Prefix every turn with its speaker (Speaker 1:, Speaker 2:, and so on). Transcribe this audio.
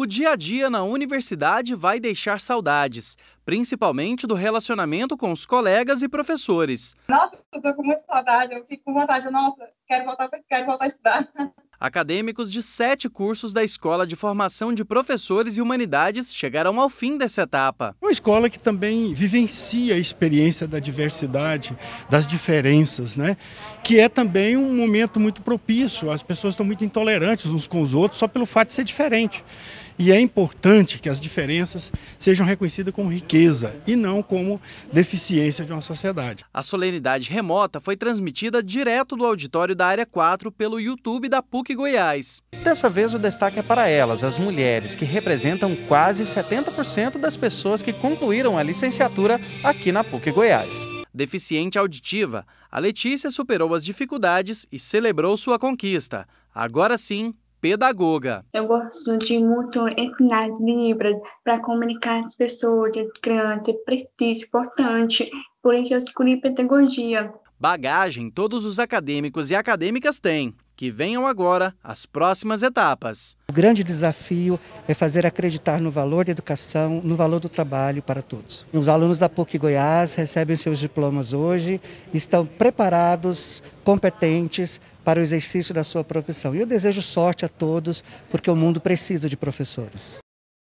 Speaker 1: O dia a dia na universidade vai deixar saudades, principalmente do relacionamento com os colegas e professores.
Speaker 2: Nossa, eu tô com muita saudade, eu fico com vontade, nossa, quero voltar, quero voltar a estudar.
Speaker 1: Acadêmicos de sete cursos da Escola de Formação de Professores e Humanidades chegaram ao fim dessa etapa.
Speaker 3: Uma escola que também vivencia a experiência da diversidade, das diferenças, né? que é também um momento muito propício. As pessoas estão muito intolerantes uns com os outros só pelo fato de ser diferente. E é importante que as diferenças sejam reconhecidas como riqueza e não como deficiência de uma sociedade.
Speaker 1: A solenidade remota foi transmitida direto do auditório da Área 4 pelo YouTube da PUC Goiás. Dessa vez o destaque é para elas, as mulheres, que representam quase 70% das pessoas que concluíram a licenciatura aqui na PUC Goiás. Deficiente auditiva, a Letícia superou as dificuldades e celebrou sua conquista. Agora sim, pedagoga.
Speaker 3: Eu gosto de muito ensinar Libras para comunicar as pessoas, as crianças, é preciso,
Speaker 2: importante, por isso eu escolhi pedagogia.
Speaker 1: Bagagem todos os acadêmicos e acadêmicas têm que venham agora as próximas etapas.
Speaker 2: O grande desafio é fazer acreditar no valor da educação, no valor do trabalho para todos. Os alunos da PUC Goiás recebem seus diplomas hoje, estão preparados, competentes para o exercício da sua profissão. E eu desejo sorte a todos, porque o mundo precisa de professores.